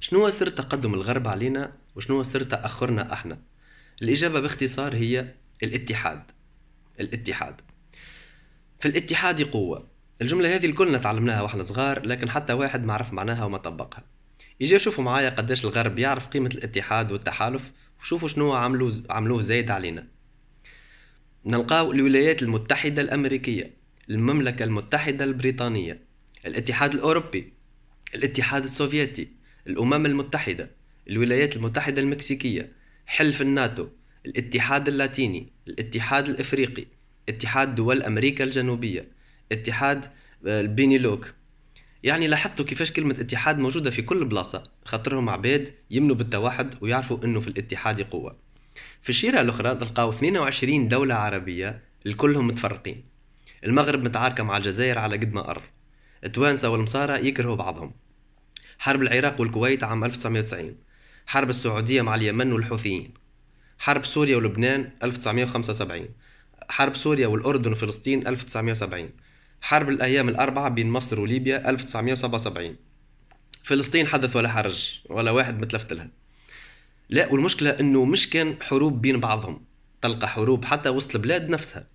شنو هو سر تقدم الغرب علينا وشنو هو سر تأخرنا احنا؟ الإجابة باختصار هي الاتحاد الاتحاد في الاتحاد قوة الجملة هذه الكلنا تعلمناها واحنا صغار لكن حتى واحد ما عرف معناها وما طبقها يجي شوفوا معايا قداش الغرب يعرف قيمة الاتحاد والتحالف وشوفوا شنو عملوه عملوه زايد علينا نلقاو الولايات المتحدة الأمريكية المملكة المتحدة البريطانية الاتحاد الأوروبي الاتحاد السوفيتي الأمم المتحدة الولايات المتحدة المكسيكية حلف الناتو الاتحاد اللاتيني الاتحاد الإفريقي اتحاد دول أمريكا الجنوبية اتحاد آه، البينيلوك يعني لاحظتوا كيفاش كلمة اتحاد موجودة في كل بلاصة خاطرهم عباد يمنوا بالتوحد ويعرفوا انه في الاتحاد قوة في الشيرة الأخرى تلقاو 22 دولة عربية الكلهم متفرقين المغرب متعاركة مع الجزائر على قد ما أرض التوانسة والمصارى يكرهوا بعضهم حرب العراق والكويت عام 1990 حرب السعودية مع اليمن والحوثيين حرب سوريا ولبنان 1975 حرب سوريا والأردن وفلسطين 1970 حرب الأيام الأربعة بين مصر وليبيا 1977 فلسطين حدث ولا حرج ولا واحد متلفت لها لا والمشكلة أنه مش كان حروب بين بعضهم تلقى حروب حتى وسط البلاد نفسها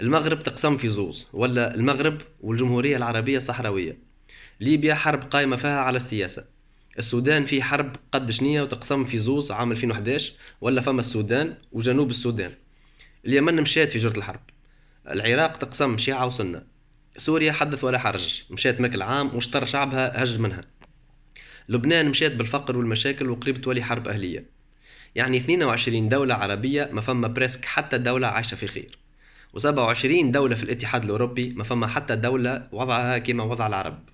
المغرب تقسم في زوز ولا المغرب والجمهورية العربية الصحراوية ليبيا حرب قائمة فيها على السياسة السودان في حرب قد شنية وتقسم في زوز عام 2011 ولا فما السودان وجنوب السودان اليمن مشات في جرة الحرب العراق تقسم شيعة وسنة سوريا حدث ولا حرج مشات ماكل عام وشطر شعبها هج منها لبنان مشات بالفقر والمشاكل وقريب تولي حرب أهلية يعني 22 دولة عربية ما فما بريسك حتى دولة عايشة في خير و27 دولة في الاتحاد الأوروبي ما فما حتى دولة وضعها كما وضع العرب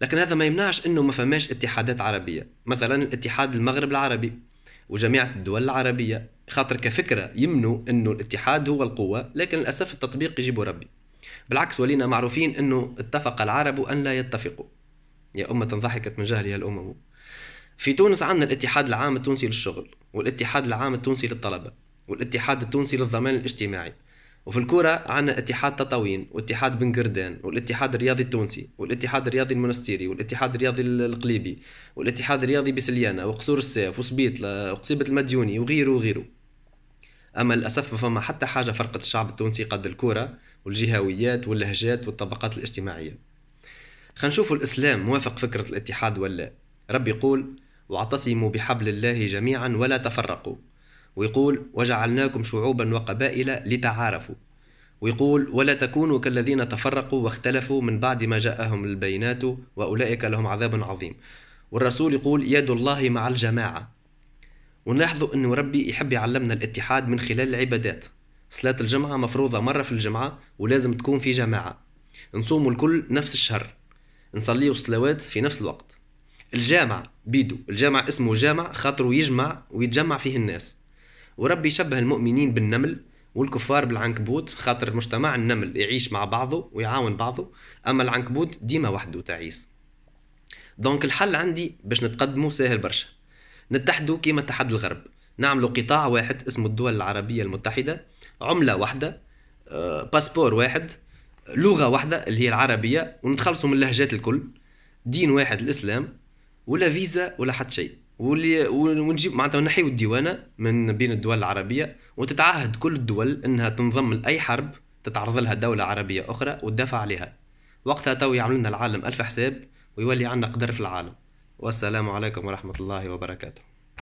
لكن هذا ما يمنعش انه ما فماش اتحادات عربيه مثلا الاتحاد المغرب العربي وجميع الدول العربيه خاطر كفكره يمنوا انه الاتحاد هو القوه لكن للاسف التطبيق يجيبه ربي بالعكس ولينا معروفين انه اتفق العرب ان لا يتفقوا يا أمة ضحكت من جهلها الأمم في تونس عندنا الاتحاد العام التونسي للشغل والاتحاد العام التونسي للطلبة والاتحاد التونسي للضمان الاجتماعي وفي الكرة عندنا اتحاد تطاوين واتحاد بن قردان والاتحاد الرياضي التونسي والاتحاد الرياضي المنستيري والاتحاد الرياضي القليبي والاتحاد الرياضي بسليانة وقصور السيف وسبيطلة وقصيبة المديوني وغيره وغيره أما للأسف فما حتى حاجة فرقت الشعب التونسي قد الكرة والجهويات واللهجات والطبقات الاجتماعية خنشوفوا الإسلام موافق فكرة الاتحاد ولا ربي يقول واعتصموا بحبل الله جميعا ولا تفرقوا ويقول وجعلناكم شعوبا وقبائل لتعارفوا ويقول ولا تكونوا كالذين تفرقوا واختلفوا من بعد ما جاءهم البينات واولئك لهم عذاب عظيم والرسول يقول يد الله مع الجماعه ونلاحظوا انه ربي يحب يعلمنا الاتحاد من خلال العبادات صلاة الجمعة مفروضة مرة في الجمعة ولازم تكون في جماعة نصوموا الكل نفس الشهر نصليوا الصلوات في نفس الوقت الجامع بيدو الجامع اسمه جامع خاطره يجمع ويتجمع فيه الناس وربي يشبه المؤمنين بالنمل والكفار بالعنكبوت خاطر المجتمع النمل يعيش مع بعضه ويعاون بعضه اما العنكبوت ديما وحده تعيس دونك الحل عندي باش نتقدمه ساهل برشا نتحدوا كيما تحد الغرب نعملوا قطاع واحد اسمه الدول العربية المتحدة عملة واحدة آه، باسبور واحد لغة واحدة اللي هي العربية ونتخلصوا من اللهجات الكل دين واحد الإسلام ولا فيزا ولا حتى شيء واللي ونجيب معناتها نحيو الديوانه من بين الدول العربيه وتتعهد كل الدول انها تنضم لاي حرب تتعرض لها دوله عربيه اخرى وتدافع عليها وقتها تو يعمل لنا العالم الف حساب ويولي عندنا قدر في العالم والسلام عليكم ورحمه الله وبركاته